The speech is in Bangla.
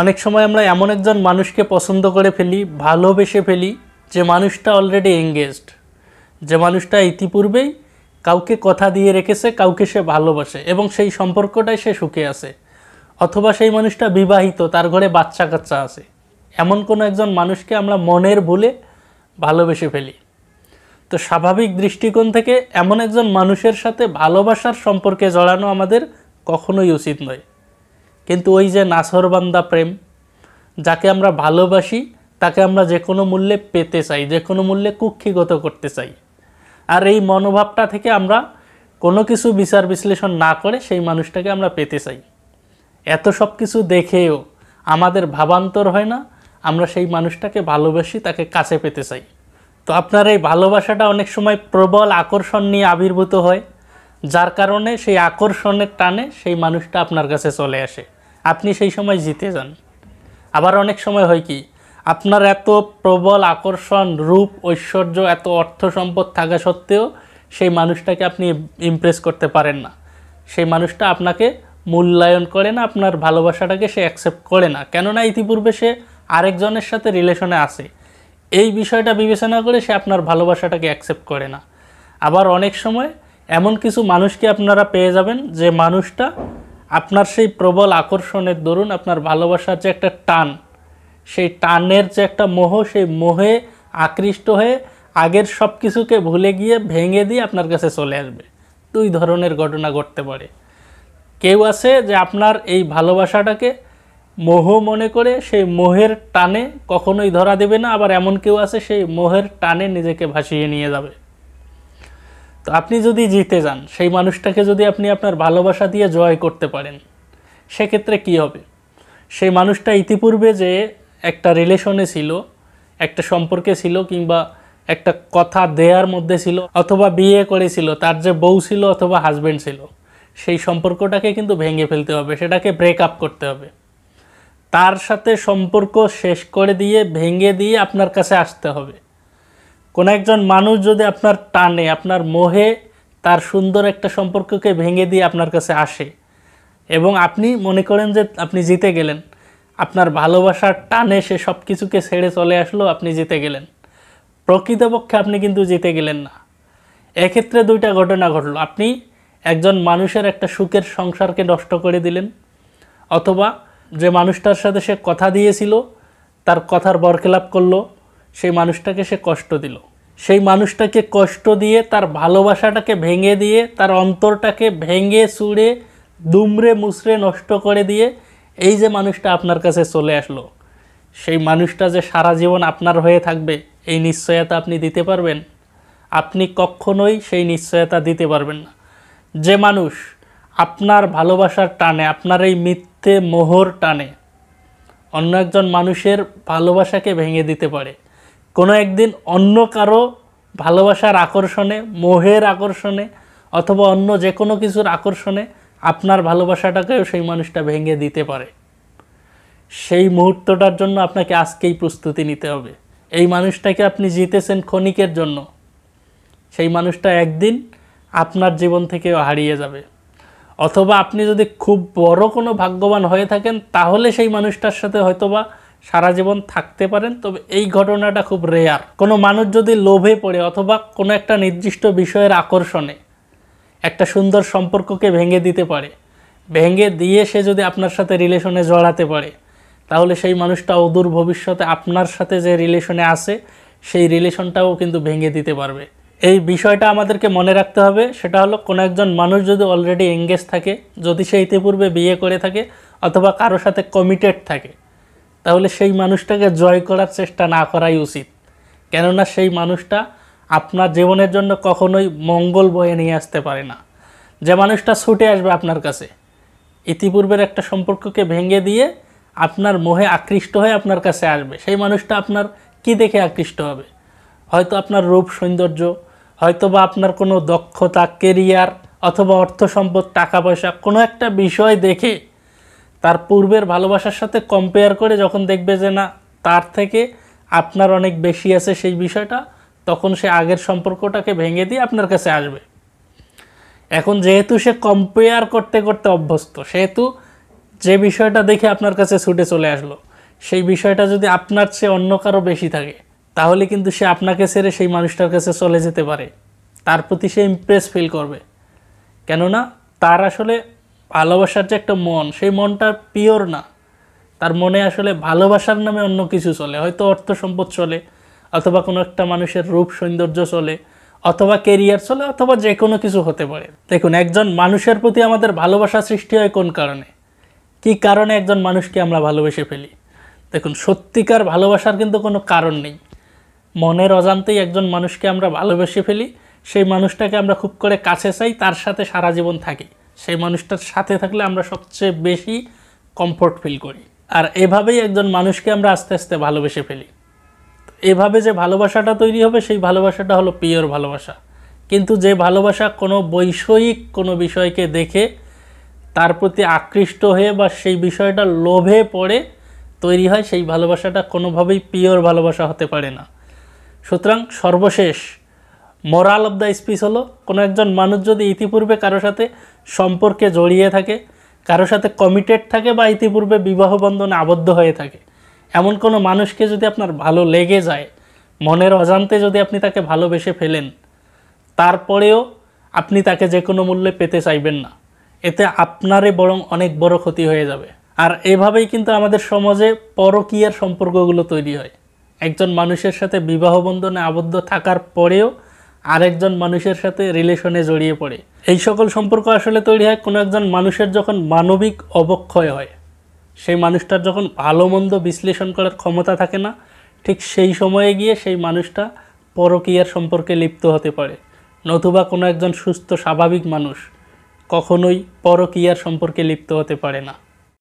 অনেক সময় আমরা এমন একজন মানুষকে পছন্দ করে ফেলি ভালোবেসে ফেলি যে মানুষটা অলরেডি এঙ্গেজড যে মানুষটা ইতিপূর্বেই কাউকে কথা দিয়ে রেখেছে কাউকে সে ভালোবাসে এবং সেই সম্পর্কটাই সে সুখে আছে অথবা সেই মানুষটা বিবাহিত তার ঘরে বাচ্চা কাচ্চা আছে এমন কোনো একজন মানুষকে আমরা মনের ভুলে ভালোবেসে ফেলি তো স্বাভাবিক দৃষ্টিকোণ থেকে এমন একজন মানুষের সাথে ভালোবাসার সম্পর্কে জড়ানো আমাদের কখনোই উচিত নয় কিন্তু ওই যে নাসরবান্দা প্রেম যাকে আমরা ভালোবাসি তাকে আমরা যে কোনো মূল্যে পেতে চাই যে কোনো মূল্যে কুক্ষিগত করতে চাই আর এই মনোভাবটা থেকে আমরা কোনো কিছু বিচার বিশ্লেষণ না করে সেই মানুষটাকে আমরা পেতে চাই এত সব কিছু দেখেও আমাদের ভাবান্তর হয় না আমরা সেই মানুষটাকে ভালোবাসি তাকে কাছে পেতে চাই তো আপনার এই ভালোবাসাটা অনেক সময় প্রবল আকর্ষণ নিয়ে আবির্ভূত হয় যার কারণে সেই আকর্ষণের টানে সেই মানুষটা আপনার কাছে চলে আসে আপনি সেই সময় জিতে যান আবার অনেক সময় হয় কি আপনার এত প্রবল আকর্ষণ রূপ ঐশ্বর্য এত অর্থ সম্পদ থাকা সত্ত্বেও সেই মানুষটাকে আপনি ইমপ্রেস করতে পারেন না সেই মানুষটা আপনাকে মূল্যায়ন করে না আপনার ভালোবাসাটাকে সে অ্যাকসেপ্ট করে না কেননা ইতিপূর্বে সে আরেকজনের সাথে রিলেশনে আছে এই বিষয়টা বিবেচনা করে সে আপনার ভালোবাসাটাকে অ্যাকসেপ্ট করে না আবার অনেক সময় এমন কিছু মানুষকে আপনারা পেয়ে যাবেন যে মানুষটা আপনার সেই প্রবল আকর্ষণের দরুন আপনার ভালোবাসার যে একটা টান সেই টানের যে একটা মোহ সেই মোহে আকৃষ্ট হয়ে আগের সব কিছুকে ভুলে গিয়ে ভেঙে দিয়ে আপনার কাছে চলে আসবে দুই ধরনের ঘটনা ঘটতে পারে কেউ আছে যে আপনার এই ভালোবাসাটাকে মোহ মনে করে সেই মোহের টানে কখনোই ধরা দেবে না আবার এমন কেউ আছে সেই মোহের টানে নিজেকে ভাসিয়ে নিয়ে যাবে তো আপনি যদি জিতে যান সেই মানুষটাকে যদি আপনি আপনার ভালোবাসা দিয়ে জয় করতে পারেন সেক্ষেত্রে কি হবে সেই মানুষটা ইতিপূর্বে যে একটা রিলেশনে ছিল একটা সম্পর্কে ছিল কিংবা একটা কথা দেয়ার মধ্যে ছিল অথবা বিয়ে করেছিল তার যে বউ ছিল অথবা হাজব্যান্ড ছিল সেই সম্পর্কটাকে কিন্তু ভেঙে ফেলতে হবে সেটাকে ব্রেক আপ করতে হবে তার সাথে সম্পর্ক শেষ করে দিয়ে ভেঙে দিয়ে আপনার কাছে আসতে হবে কোনো একজন মানুষ যদি আপনার টানে আপনার মোহে তার সুন্দর একটা সম্পর্ককে ভেঙে দিয়ে আপনার কাছে আসে এবং আপনি মনে করেন যে আপনি জিতে গেলেন আপনার ভালোবাসার টানে সে সব কিছুকে ছেড়ে চলে আসলো আপনি জিতে গেলেন প্রকৃতপক্ষে আপনি কিন্তু জিতে গেলেন না এক্ষেত্রে দুইটা ঘটনা ঘটল আপনি একজন মানুষের একটা সুখের সংসারকে নষ্ট করে দিলেন অথবা যে মানুষটার সাথে সে কথা দিয়েছিল তার কথার বরখেলাপ করলো সেই মানুষটাকে সে কষ্ট দিল সেই মানুষটাকে কষ্ট দিয়ে তার ভালোবাসাটাকে ভেঙে দিয়ে তার অন্তরটাকে ভেঙে চুড়ে দুমড়ে মুচড়ে নষ্ট করে দিয়ে এই যে মানুষটা আপনার কাছে চলে আসলো সেই মানুষটা যে সারা জীবন আপনার হয়ে থাকবে এই নিশ্চয়তা আপনি দিতে পারবেন আপনি কখনোই সেই নিশ্চয়তা দিতে পারবেন না যে মানুষ আপনার ভালোবাসার টানে আপনার এই মিথ্যে মোহর টানে অন্য একজন মানুষের ভালোবাসাকে ভেঙে দিতে পারে কোনো একদিন অন্য কারো ভালোবাসার আকর্ষণে মোহের আকর্ষণে অথবা অন্য যে কোনো কিছুর আকর্ষণে আপনার ভালোবাসাটাকেও সেই মানুষটা ভেঙে দিতে পারে সেই মুহূর্তটার জন্য আপনাকে আজকেই প্রস্তুতি নিতে হবে এই মানুষটাকে আপনি জিতেছেন ক্ষণিকের জন্য সেই মানুষটা একদিন আপনার জীবন থেকেও হারিয়ে যাবে অথবা আপনি যদি খুব বড় কোনো ভাগ্যবান হয়ে থাকেন তাহলে সেই মানুষটার সাথে হয়তোবা সারা জীবন থাকতে পারেন তবে এই ঘটনাটা খুব রেয়ার কোনো মানুষ যদি লোভে পড়ে অথবা কোনো একটা নির্দিষ্ট বিষয়ের আকর্ষণে একটা সুন্দর সম্পর্ককে ভেঙে দিতে পারে ভেঙে দিয়ে সে যদি আপনার সাথে রিলেশনে জড়াতে পারে তাহলে সেই মানুষটা অদূর ভবিষ্যতে আপনার সাথে যে রিলেশনে আছে সেই রিলেশনটাও কিন্তু ভেঙে দিতে পারবে এই বিষয়টা আমাদেরকে মনে রাখতে হবে সেটা হলো কোনো একজন মানুষ যদি অলরেডি এঙ্গেজ থাকে যদি সে ইতিপূর্বে বিয়ে করে থাকে অথবা কারো সাথে কমিটেড থাকে তাহলে সেই মানুষটাকে জয় করার চেষ্টা না করাই উচিত কেননা সেই মানুষটা আপনার জীবনের জন্য কখনোই মঙ্গল বয়ে নিয়ে আসতে পারে না যে মানুষটা ছুটে আসবে আপনার কাছে ইতিপূর্বের একটা সম্পর্ককে ভেঙে দিয়ে আপনার মোহে আকৃষ্ট হয়ে আপনার কাছে আসবে সেই মানুষটা আপনার কি দেখে আকৃষ্ট হবে হয়তো আপনার রূপ সৌন্দর্য হয়তো বা আপনার কোনো দক্ষতা কেরিয়ার অথবা অর্থ সম্পদ টাকা পয়সা কোনো একটা বিষয় দেখে তার পূর্বের ভালোবাসার সাথে কম্পেয়ার করে যখন দেখবে যে না তার থেকে আপনার অনেক বেশি আছে সেই বিষয়টা তখন সে আগের সম্পর্কটাকে ভেঙে দিয়ে আপনার কাছে আসবে এখন যেহেতু সে কম্পেয়ার করতে করতে অভ্যস্ত সেহেতু যে বিষয়টা দেখে আপনার কাছে ছুটে চলে আসলো সেই বিষয়টা যদি আপনার চেয়ে অন্য কারো বেশি থাকে তাহলে কিন্তু সে আপনাকে ছেড়ে সেই মানুষটার কাছে চলে যেতে পারে তার প্রতি সে ইমপ্রেস ফিল করবে কেননা তার আসলে ভালোবাসার যে একটা মন সেই মনটা পিওর না তার মনে আসলে ভালোবাসার নামে অন্য কিছু চলে হয়তো অর্থ সম্পদ চলে অথবা কোনো একটা মানুষের রূপ সৌন্দর্য চলে অথবা কেরিয়ার চলে অথবা যে কোনো কিছু হতে পারে দেখুন একজন মানুষের প্রতি আমাদের ভালোবাসা সৃষ্টি হয় কোন কারণে কি কারণে একজন মানুষকে আমরা ভালোবেসে ফেলি দেখুন সত্যিকার ভালোবাসার কিন্তু কোনো কারণ নেই মনের অজান্তেই একজন মানুষকে আমরা ভালোবেসে ফেলি সেই মানুষটাকে আমরা খুব করে কাছে চাই তার সাথে সারা জীবন থাকি সেই মানুষটার সাথে থাকলে আমরা সবচেয়ে বেশি কমফোর্ট ফিল করি আর এভাবেই একজন মানুষকে আমরা আস্তে আস্তে ভালোবেসে ফেলি এভাবে যে ভালোবাসাটা তৈরি হবে সেই ভালোবাসাটা হলো পিওর ভালোবাসা কিন্তু যে ভালোবাসা কোনো বৈষয়িক কোনো বিষয়কে দেখে তার প্রতি আকৃষ্ট হয়ে বা সেই বিষয়টা লোভে পড়ে তৈরি হয় সেই ভালোবাসাটা কোনোভাবেই পিওর ভালোবাসা হতে পারে না সুতরাং সর্বশেষ মরাল অব দ্য স্পিচ হলো কোনো একজন মানুষ যদি ইতিপূর্বে কারো সাথে সম্পর্কে জড়িয়ে থাকে কারো সাথে কমিটেড থাকে বা ইতিপূর্বে বিবাহ বন্ধনে আবদ্ধ হয়ে থাকে এমন কোনো মানুষকে যদি আপনার ভালো লেগে যায় মনের অজান্তে যদি আপনি তাকে ভালোবেসে ফেলেন তারপরেও আপনি তাকে যে কোনো মূল্যে পেতে চাইবেন না এতে আপনারে বরং অনেক বড় ক্ষতি হয়ে যাবে আর এভাবেই কিন্তু আমাদের সমাজে পরকীয়ার সম্পর্কগুলো তৈরি হয় একজন মানুষের সাথে বিবাহ বন্ধনে আবদ্ধ থাকার পরেও আরেকজন মানুষের সাথে রিলেশনে জড়িয়ে পড়ে এই সকল সম্পর্ক আসলে তৈরি হয় কোনো একজন মানুষের যখন মানবিক অবক্ষয় হয় সেই মানুষটার যখন ভালো মন্দ বিশ্লেষণ করার ক্ষমতা থাকে না ঠিক সেই সময়ে গিয়ে সেই মানুষটা পরকীয়ার সম্পর্কে লিপ্ত হতে পারে নতুবা কোনো একজন সুস্থ স্বাভাবিক মানুষ কখনোই পরকীয়ার সম্পর্কে লিপ্ত হতে পারে না